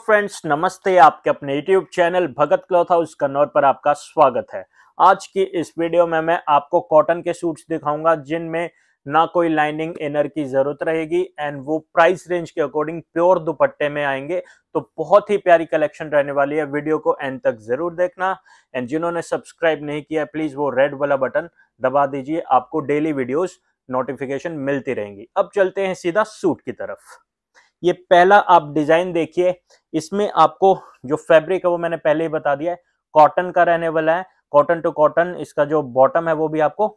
friends नमस्ते आपके अपने YouTube channel Bhagat cloth house Kannaur पर आपका स्वागत है आज की इस वीडियो में मैं आपको कॉटन के सूट्स दिखाऊंगा जिनमें ना कोई लाइनिंग इनर की जरूरत रहेगी एंड वो प्राइस रेंज के अकॉर्डिंग प्योर दुपट्टे में आएंगे तो बहुत ही प्यारी कलेक्शन रहने वाली है वीडियो को एंड तक जरूर देखना एंड जिन्होंने सब्सक्राइब नहीं किया प्लीज वो रेड वाला बटन दबा दीजिए आपको डेली वीडियोस नोटिफिकेशन मिलती रहेंगी अब चलते हैं सीधा सूट की तरफ ये पहला आप डिजाइन देखिए इसमें आपको जो फैब्रिक है वो मैंने पहले ही बता दिया है कॉटन का रहने वाला है कॉटन टू कॉटन इसका जो बॉटम है वो भी आपको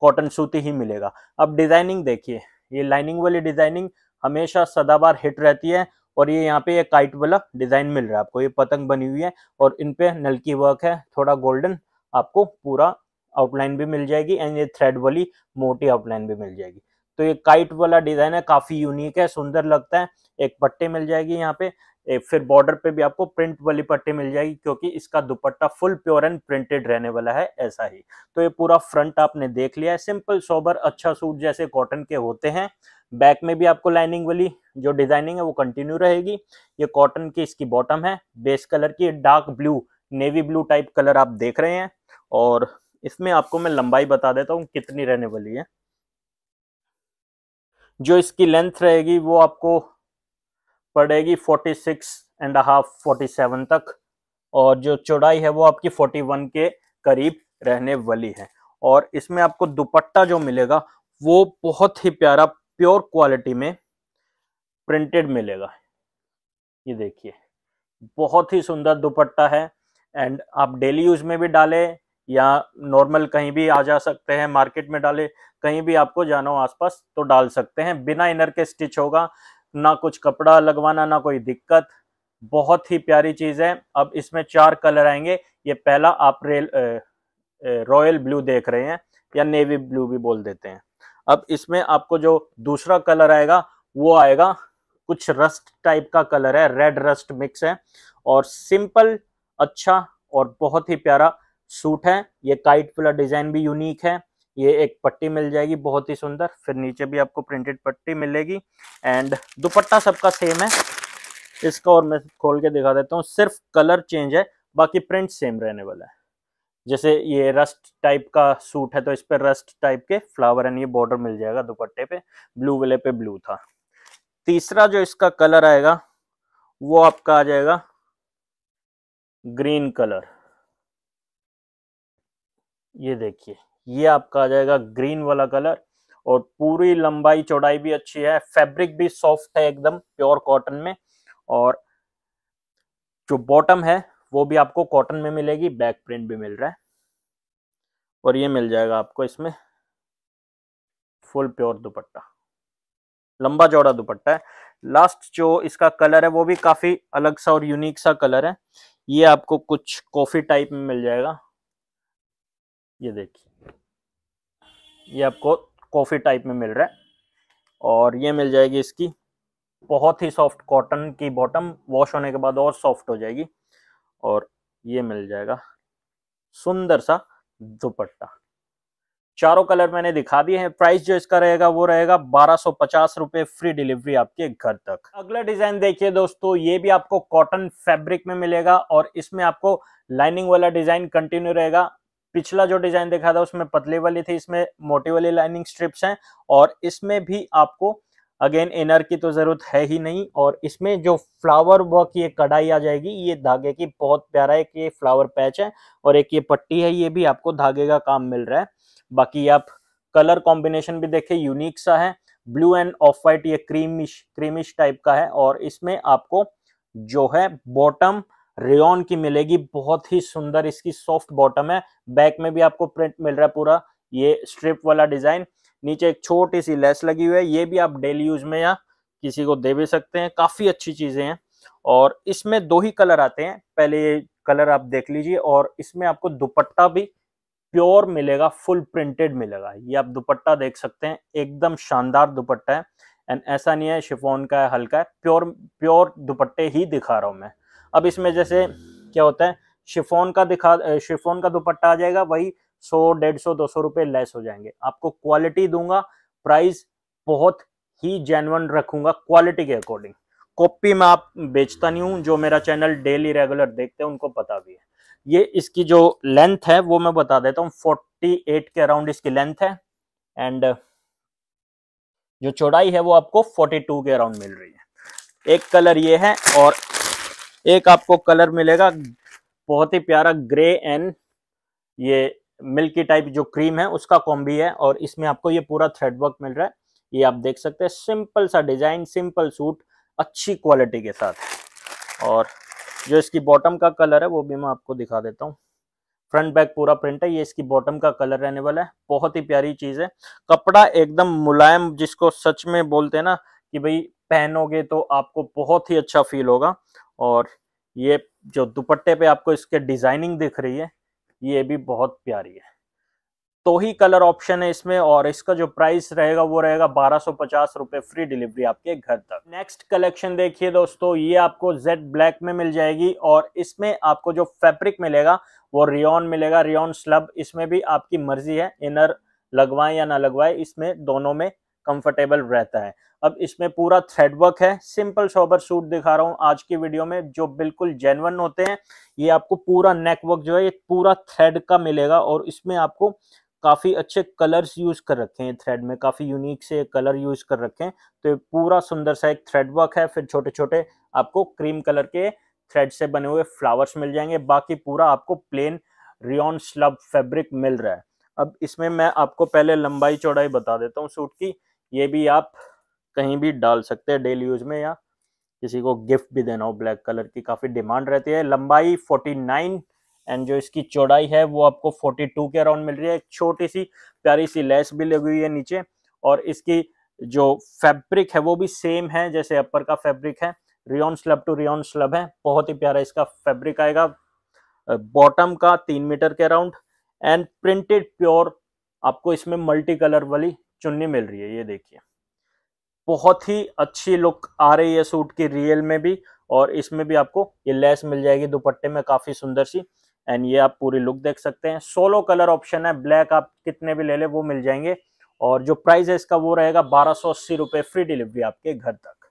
कॉटन सूती ही मिलेगा अब डिजाइनिंग देखिए ये लाइनिंग वाली डिजाइनिंग हमेशा सदाबार हिट रहती है और ये यहाँ पे ये काइट वाला डिजाइन मिल रहा है आपको ये पतंग बनी हुई है और इनपे नलकी वर्क है थोड़ा गोल्डन आपको पूरा आउटलाइन भी मिल जाएगी एंड ये थ्रेड वाली मोटी आउटलाइन भी मिल जाएगी तो ये काइट वाला डिजाइन है काफी यूनिक है सुंदर लगता है एक पट्टी मिल जाएगी यहाँ पे एक फिर बॉर्डर पे भी आपको प्रिंट वाली पट्टी मिल जाएगी क्योंकि इसका dupatta full pure and printed रहने वाला है ऐसा ही तो ये पूरा फ्रंट आपने देख लिया है सिंपल सोबर अच्छा सूट जैसे कॉटन के होते हैं बैक में भी आपको लाइनिंग वाली जो डिजाइनिंग है वो कंटिन्यू रहेगी ये कॉटन की इसकी बॉटम है बेस कलर की dark blue navy blue type colour आप देख रहे हैं और इसमें आपको मैं लंबाई बता देता हूँ कितनी रहने वाली है जो इसकी लेंथ रहेगी वो आपको पड़ेगी forty six and half forty seven तक और जो चौड़ाई है वो आपकी फोर्टी वन के करीब रहने वाली है और इसमें आपको दुपट्टा जो मिलेगा वो बहुत ही प्यारा प्योर क्वालिटी में प्रिंटेड मिलेगा ये देखिए बहुत ही सुंदर दुपट्टा है एंड आप डेली यूज में भी डालें या नॉर्मल कहीं भी आ जा सकते हैं मार्केट में डाले कहीं भी आपको जाना हो आसपास तो डाल सकते हैं बिना इनर के स्टिच होगा ना कुछ कपड़ा लगवाना ना कोई दिक्कत बहुत ही प्यारी चीज़ है अब इसमें चार कलर आएंगे ये पहला आप रेल रॉयल ब्लू देख रहे हैं या नेवी ब्लू भी बोल देते हैं अब इसमें आपको जो दूसरा कलर आएगा वो आएगा कुछ रस्ट टाइप का कलर है रेड रस्ट मिक्स है और सिंपल अच्छा और बहुत ही प्यारा सूट है ये काइट वाला डिजाइन भी यूनिक है ये एक पट्टी मिल जाएगी बहुत ही सुंदर फिर नीचे भी आपको प्रिंटेड पट्टी मिलेगी एंड दुपट्टा सबका सेम है इसका और मैं खोल के दिखा देता हूँ सिर्फ कलर चेंज है बाकी प्रिंट सेम रहने वाला है जैसे ये रस्ट टाइप का सूट है तो इस पर रस्ट टाइप के फ्लावर एंड ये बॉर्डर मिल जाएगा दुपट्टे पे ब्लू वाले पे ब्लू था तीसरा जो इसका कलर आएगा वो आपका आ जाएगा ग्रीन कलर ये देखिए ये आपका आ जाएगा ग्रीन वाला कलर और पूरी लंबाई चौड़ाई भी अच्छी है फैब्रिक भी सॉफ्ट है एकदम प्योर कॉटन में और जो बॉटम है वो भी आपको कॉटन में मिलेगी बैक प्रिंट भी मिल रहा है और ये मिल जाएगा आपको इसमें फुल प्योर दुपट्टा लंबा चौड़ा दुपट्टा है लास्ट जो इसका कलर है वो भी काफी अलग सा और यूनिक सा कलर है ये आपको कुछ कॉफी टाइप में मिल जाएगा ये देखिए ये आपको कॉफ़ी टाइप में मिल रहा है और ये मिल जाएगी इसकी बहुत ही सॉफ्ट कॉटन की बॉटम वॉश होने के बाद और सॉफ्ट हो जाएगी और ये मिल जाएगा सुंदर सा दुपट्टा चारों कलर मैंने दिखा दिए हैं प्राइस जो इसका रहेगा वो रहेगा बारह सौ पचास रुपए फ्री डिलीवरी आपके घर तक अगला डिजाइन देखिए दोस्तों ये भी आपको कॉटन फैब्रिक में मिलेगा और इसमें आपको लाइनिंग वाला डिजाइन कंटिन्यू रहेगा पिछला जो डिजाइन देखा था उसमें पतली वाली थी इसमें मोटी वाली लाइनिंग स्ट्रिप्स हैं और इसमें भी आपको अगेन इनर की तो ज़रूरत है ही नहीं और इसमें जो फ्लावर वर्क ये कढ़ाई आ जाएगी ये धागे की बहुत प्यारा एक ये फ्लावर पैच है और एक ये पट्टी है ये भी आपको धागे का काम मिल रहा है बाकी आप कलर कॉम्बिनेशन भी देखें यूनिक सा है ब्लू एंड ऑफ वाइट ये क्रीमिश क्रीमिश टाइप का है और इसमें आपको जो है बॉटम रेन की मिलेगी बहुत ही सुंदर इसकी सॉफ्ट बॉटम है बैक में भी आपको प्रिंट मिल रहा है पूरा ये स्ट्रिप वाला डिजाइन नीचे एक छोटी सी लेस लगी हुई है ये भी आप डेली यूज में या किसी को दे भी सकते हैं काफी अच्छी चीजें हैं और इसमें दो ही कलर आते हैं पहले ये कलर आप देख लीजिए और इसमें आपको दुपट्टा भी प्योर मिलेगा फुल प्रिंटेड मिलेगा ये आप दुपट्टा देख सकते हैं एकदम शानदार दुपट्टा है एंड ऐसा नहीं है शिफोन का है हल्का है प्योर प्योर दुपट्टे ही दिखा रहा हूँ मैं अब इसमें जैसे क्या होता है शिफोन का दिखा शिफोन का दुपट्टा आ जाएगा वही सौ डेढ़ सौ दो सौ रुपये लेस हो जाएंगे आपको क्वालिटी दूंगा प्राइस बहुत ही जेनवन रखूंगा क्वालिटी के अकॉर्डिंग कॉपी में आप बेचता नहीं हूँ जो मेरा चैनल डेली रेगुलर देखते हैं उनको पता भी है ये इसकी जो लेंथ है वो मैं बता देता हूँ फोर्टी एट के अराउंड इसकी लेंथ है एंड जो चौड़ाई है वो आपको फोर्टी टू के अराउंड मिल रही है एक कलर ये है और एक आपको कलर मिलेगा बहुत ही प्यारा ग्रे एंड ये मिल्की टाइप जो क्रीम है उसका कॉम्बी है और इसमें आपको ये पूरा थ्रेड वर्क मिल रहा है ये आप देख सकते हैं सिंपल सा डिजाइन सिंपल सूट अच्छी क्वालिटी के साथ और जो इसकी बॉटम का कलर है वो भी मैं आपको दिखा देता हूँ फ्रंट बैक पूरा प्रिंट है ये इसकी बॉटम का कलर रहने वाला है बहुत ही प्यारी चीज है कपड़ा एकदम मुलायम जिसको सच में बोलते हैं ना कि भाई पहनोगे तो आपको बहुत ही अच्छा फील होगा और ये जो दुपट्टे पे आपको इसके डिजाइनिंग दिख रही है ये भी बहुत प्यारी है तो ही कलर ऑप्शन है इसमें और इसका जो प्राइस रहेगा वो रहेगा बारह सौ पचास फ्री डिलीवरी आपके घर तक नेक्स्ट कलेक्शन देखिए दोस्तों ये आपको जेड ब्लैक में मिल जाएगी और इसमें आपको जो फैब्रिक मिलेगा वो रियोन मिलेगा रियोन स्लब इसमें भी आपकी मर्जी है इनर लगवाएं या ना लगवाएं इसमें दोनों में कंफर्टेबल रहता है अब इसमें पूरा थ्रेड वर्क है सिंपल शॉबर सूट दिखा रहा हूँ आज की वीडियो में जो बिल्कुल जेनवन होते हैं ये आपको पूरा नेकवर्क जो है ये पूरा थ्रेड का मिलेगा और इसमें आपको काफ़ी अच्छे कलर्स यूज़ कर रखे हैं थ्रेड में काफ़ी यूनिक से कलर यूज़ कर रखे हैं तो ये पूरा सुंदर सा एक थ्रेड वर्क है फिर छोटे छोटे आपको क्रीम कलर के थ्रेड से बने हुए फ्लावर्स मिल जाएंगे बाकी पूरा आपको प्लेन रियॉन स्लब फैब्रिक मिल रहा है अब इसमें मैं आपको पहले लंबाई चौड़ाई बता देता हूँ सूट की ये भी आप कहीं भी डाल सकते हैं डेली यूज में या किसी को गिफ्ट भी देना हो ब्लैक कलर की काफ़ी डिमांड रहती है लंबाई 49 एंड जो इसकी चौड़ाई है वो आपको 42 के अराउंड मिल रही है एक छोटी सी प्यारी सी लेस भी लगी हुई है नीचे और इसकी जो फैब्रिक है वो भी सेम है जैसे अपर का फैब्रिक है rayon slub two rayon slub है बहुत ही प्यारा इसका फैब्रिक आएगा बॉटम का तीन मीटर के अराउंड एंड प्रिंटेड प्योर आपको इसमें मल्टी कलर वाली चुन्नी मिल रही है ये देखिए बहुत ही अच्छी लुक आ रही है सूट की रियल में भी और इसमें भी आपको ये लेस मिल जाएगी दुपट्टे में काफ़ी सुंदर सी एंड ये आप पूरी लुक देख सकते हैं सोलो कलर ऑप्शन है ब्लैक आप कितने भी ले लें वो मिल जाएंगे और जो प्राइस है इसका वो रहेगा बारह सौ अस्सी रुपए फ्री डिलीवरी आपके घर तक